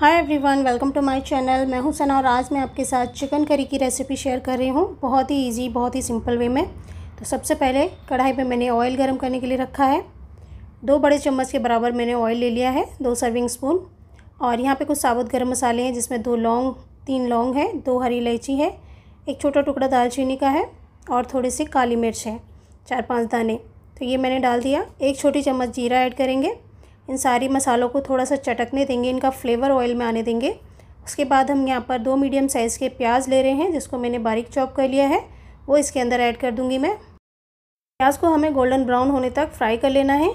hi everyone welcome to my channel मैं हूं सना और आज मैं आपके साथ चिकन करी की रेसिपी शेयर कर रही हूं बहुत ही इजी बहुत ही सिंपल वे में तो सबसे पहले कढ़ाई पे मैंने ऑयल गर्म करने के लिए रखा है दो बड़े चम्मच के बराबर मैंने ऑयल ले लिया है दो सर्विंग स्पून और यहाँ पर कुछ साबुत गर्म मसाले हैं जिसमें दो लौंग तीन लौंग है दो हरी इलायची है एक छोटा टुकड़ा दालचीनी का है और थोड़ी सी काली मिर्च है चार पाँच दाने तो ये मैंने डाल दिया एक छोटी चम्मच जीरा ऐड करेंगे इन सारी मसालों को थोड़ा सा चटकने देंगे इनका फ्लेवर ऑयल में आने देंगे उसके बाद हम यहाँ पर दो मीडियम साइज़ के प्याज ले रहे हैं जिसको मैंने बारीक चॉप कर लिया है वो इसके अंदर ऐड कर दूँगी मैं प्याज को हमें गोल्डन ब्राउन होने तक फ्राई कर लेना है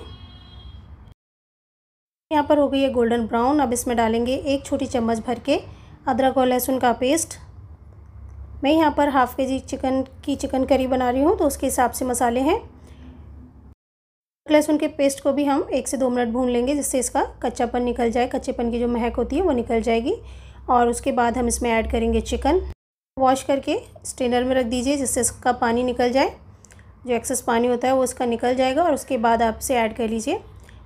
यहाँ पर हो गई है गोल्डन ब्राउन अब इसमें डालेंगे एक छोटी चम्मच भर के अदरक और लहसुन का पेस्ट मैं यहाँ पर हाफ़ के जी चिकन की चिकन करी बना रही हूँ तो उसके हिसाब से मसाले हैं लहसुन के पेस्ट को भी हम एक से दो मिनट भून लेंगे जिससे इसका कच्चापन निकल जाए कच्चेपन की जो महक होती है वो निकल जाएगी और उसके बाद हम इसमें ऐड करेंगे चिकन वॉश करके स्ट्रेनर में रख दीजिए जिससे इसका पानी निकल जाए जो एक्सेस पानी होता है वो इसका निकल जाएगा और उसके बाद आप इसे ऐड कर लीजिए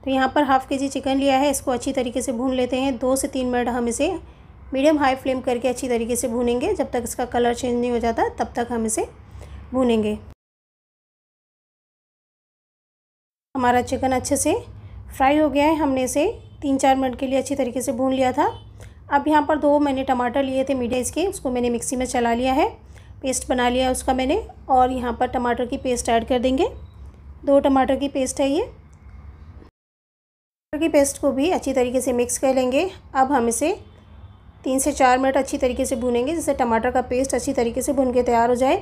तो यहाँ पर हाफ़ के जी चिकन लिया है इसको अच्छी तरीके से भून लेते हैं दो से तीन मिनट हम इसे मीडियम हाई फ्लेम करके अच्छी तरीके से भूनेंगे जब तक इसका कलर चेंज नहीं हो जाता तब तक हम इसे भूनेंगे हमारा चिकन अच्छे से फ्राई हो गया है हमने इसे तीन चार मिनट के लिए अच्छी तरीके से भून लिया था अब यहाँ पर दो मैंने टमाटर लिए थे मीडिया इसके उसको मैंने मिक्सी में चला लिया है पेस्ट बना लिया है उसका मैंने और यहाँ पर टमाटर की पेस्ट ऐड कर देंगे दो टमाटर की पेस्ट है ये टमाटर की पेस्ट को भी अच्छी तरीके से मिक्स कर लेंगे अब हम इसे तीन से चार मिनट अच्छी तरीके से भूनेंगे जिससे टमाटर का पेस्ट अच्छी तरीके से भून के तैयार हो जाए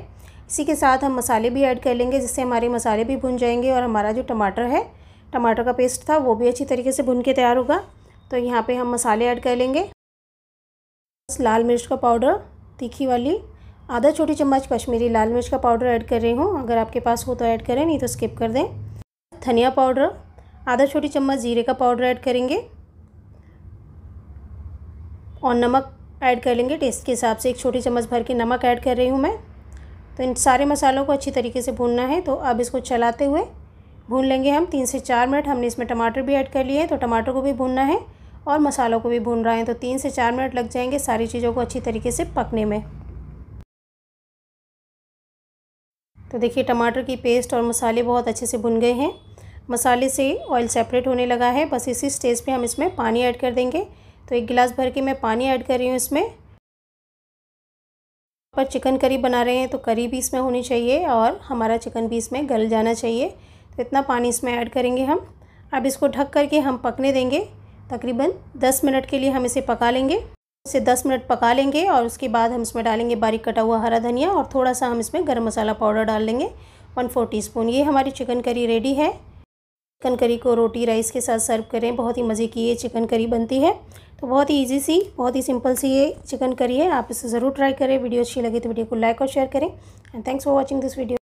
इसी के साथ हम मसाले भी ऐड कर लेंगे जिससे हमारे मसाले भी भुन जाएंगे और हमारा जो टमाटर है टमाटर का पेस्ट था वो भी अच्छी तरीके से भुन के तैयार होगा तो यहाँ पे हम मसाले ऐड कर लेंगे लाल मिर्च का पाउडर तीखी वाली आधा छोटी चम्मच कश्मीरी लाल मिर्च का पाउडर ऐड कर रही हूँ अगर आपके पास हो तो ऐड करें नहीं तो स्किप कर दें धनिया पाउडर आधा छोटी चम्मच जीरे का पाउडर ऐड करेंगे और नमक ऐड कर लेंगे टेस्ट के हिसाब से एक छोटी चम्मच भर के नमक ऐड कर रही हूँ मैं तो इन सारे मसालों को अच्छी तरीके से भूनना है तो अब इसको चलाते हुए भून लेंगे हम तीन से चार मिनट हमने इसमें टमाटर भी ऐड कर लिए हैं तो टमाटर को भी भूनना है और मसालों को भी भून रहा है तो तीन से चार मिनट लग जाएंगे सारी चीज़ों को अच्छी तरीके से पकने में तो देखिए टमाटर की पेस्ट और मसाले बहुत अच्छे से भुन गए हैं मसाले से ऑयल सेपरेट होने लगा है बस इसी स्टेज पे हम इसमें पानी ऐड कर देंगे तो एक गिलास भर के मैं पानी ऐड कर रही हूँ इसमें पर चिकन करी बना रहे हैं तो करी भी इसमें होनी चाहिए और हमारा चिकन भी इसमें गल जाना चाहिए तो इतना पानी इसमें ऐड करेंगे हम अब इसको ढक करके हम पकने देंगे तकरीबन दस मिनट के लिए हम इसे पका लेंगे इसे दस मिनट पका लेंगे और उसके बाद हम इसमें डालेंगे बारीक कटा हुआ हरा धनिया और थोड़ा सा हम इसमें गर्म मसाला पाउडर डाल लेंगे वन फोर टी स्पून ये हमारी चिकन करी रेडी है चिकन करी को रोटी राइस के साथ सर्व करें बहुत ही मज़े की ये चिकन करी बनती है तो बहुत ही इजी सी बहुत ही सिंपल सी ये चिकन करी है आप इसे ज़रूर ट्राई करें वीडियो अच्छी लगी तो वीडियो को लाइक और शेयर करें and thanks for watching this video